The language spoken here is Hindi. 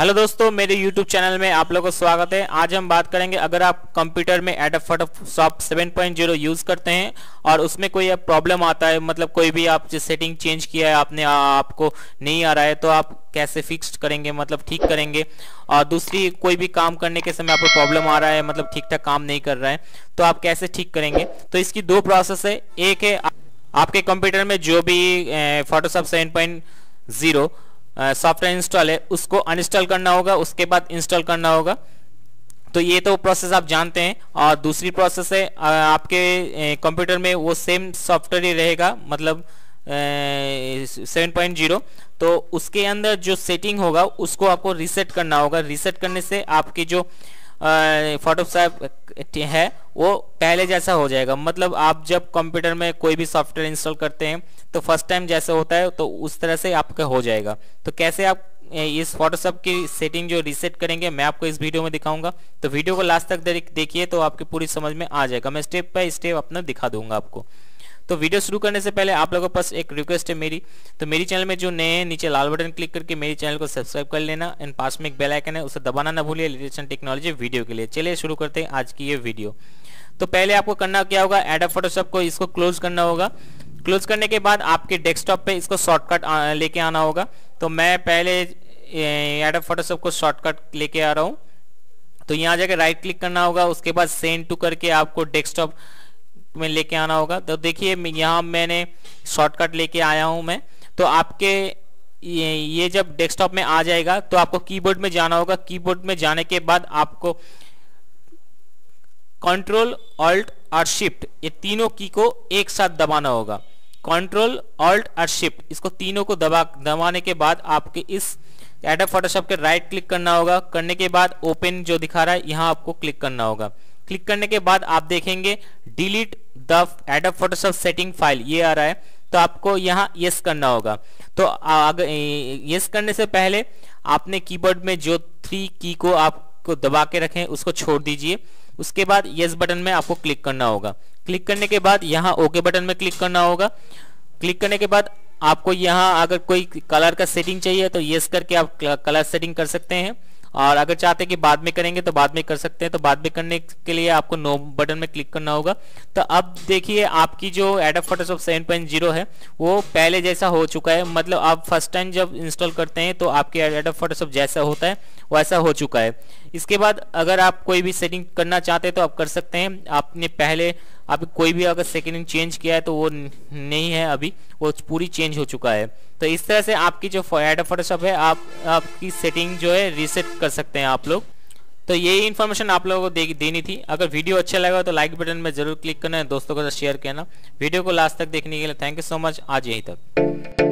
हेलो दोस्तों मेरे यूट्यूब चैनल में आप लोगों का स्वागत है आज हम बात करेंगे अगर आप कंप्यूटर में सेवन पॉइंट जीरो यूज़ करते हैं और उसमें कोई प्रॉब्लम आता है मतलब कोई भी आप सेटिंग चेंज किया है आपने आ, आपको नहीं आ रहा है तो आप कैसे फिक्स करेंगे मतलब ठीक करेंगे और दूसरी कोई भी काम करने के समय आपको प्रॉब्लम आ रहा है मतलब ठीक ठाक काम नहीं कर रहा है तो आप कैसे ठीक करेंगे तो इसकी दो प्रोसेस है एक है आपके कंप्यूटर में जो भी फोटोशॉप सेवन सॉफ्टवेयर इंस्टॉल है उसको अनइंस्टॉल करना होगा उसके बाद इंस्टॉल करना होगा तो ये तो प्रोसेस आप जानते हैं और दूसरी प्रोसेस है आपके कंप्यूटर में वो सेम सॉफ्टवेयर ही रहेगा मतलब सेवन पॉइंट जीरो तो उसके अंदर जो सेटिंग होगा उसको आपको रीसेट करना होगा रीसेट करने से आपकी जो फोटो है वो पहले जैसा हो जाएगा मतलब आप जब कंप्यूटर में कोई भी सॉफ्टवेयर इंस्टॉल करते हैं तो फर्स्ट टाइम जैसा होता है तो उस तरह से आपका हो जाएगा तो कैसे आप इस फोटोशॉप की सेटिंग जो रीसेट करेंगे मैं आपको इस वीडियो में दिखाऊंगा तो वीडियो को लास्ट तक देखिए तो आपकी पूरी समझ में आ जाएगा मैं स्टेप बाय स्टेप अपना दिखा दूंगा आपको तो वीडियो शुरू करने से पहले आप लोगों के पास एक रिक्वेस्ट है मेरी तो मेरी चैनल में जो नए हैं नीचे लाल बटन क्लिक करके मेरी चैनल को सब्सक्राइब कर लेना एंड पास में एक बेल आइकन है उसे दबाना ना भूलिए लेटेस्ट टेक्नोलॉजी वीडियो के लिए चलिए शुरू करते हैं आज की ये वीडियो तो पहले आपको करना क्या होगा एड ऑफ फोटोशॉप को इसको क्लोज करना होगा क्लोज करने के बाद आपके डेस्कटॉप पे इसको शॉर्टकट लेके आना होगा तो मैं पहले एड ऑफ फोटोशॉप को शॉर्टकट लेके आ रहा हूँ तो यहाँ जाके राइट क्लिक करना होगा उसके बाद सेंड टू करके आपको डेस्कटॉप में लेके आना होगा तो देखिए यहाँ मैंने शॉर्टकट लेके आया हूँ मैं तो आपके ये ये जब डेस्कटॉप में आ जाएगा तो आपको कीबोर्ड में जाना होगा कीबोर्ड में जाने के बाद आपको कंट्रोल ऑल्ट और शिफ्ट ये तीनों की को एक साथ दबाना होगा कंट्रोल ऑल्ट और शिफ्ट इसको तीनों को दबा दबाने के बाद आपके इस एडअप फोटोशॉप के राइट क्लिक करना होगा करने के बाद ओपन जो दिखा रहा है यहाँ आपको क्लिक करना होगा क्लिक करने के बाद आप देखेंगे delete the Adobe Photoshop setting file ये आ रहा है तो आपको यहाँ यस करना होगा तो अगर यस करने से पहले आपने कीबोर्ड में जो थ्री की को आपको दबा के रखें उसको छोड़ दीजिए उसके बाद यस बटन में आपको क्लिक करना होगा क्लिक करने के बाद यहाँ ओके बटन में क्लिक करना होगा क्लिक करने के बाद आपको यहाँ अगर कोई कलर का सेटिंग चाहिए तो यस करके आप कलर सेटिंग कर सकते हैं और अगर चाहते हैं कि बाद में करेंगे तो बाद में कर सकते हैं तो बाद में करने के लिए आपको नो बटन में क्लिक करना होगा तो अब देखिए आपकी जो एडप फोटोशॉप जीरो है वो पहले जैसा हो चुका है मतलब आप फर्स्ट टाइम जब इंस्टॉल करते हैं तो आपके एडप फोटोशॉप जैसा होता है वैसा हो चुका है इसके बाद अगर आप कोई भी सेटिंग करना चाहते हैं तो आप कर सकते हैं आपने पहले आप कोई भी अगर इन चेंज किया है तो वो नहीं है अभी वो पूरी चेंज हो चुका है तो इस तरह से आपकी जो एड फोटोशॉप है आप आपकी सेटिंग जो है रीसेट कर सकते हैं आप लोग तो यही इन्फॉर्मेशन आप लोगों को दे, देनी थी अगर वीडियो अच्छा लगा तो लाइक बटन में जरूर क्लिक करना है दोस्तों के साथ शेयर करना वीडियो को लास्ट तक देखने के लिए थैंक यू सो मच आज यहीं तक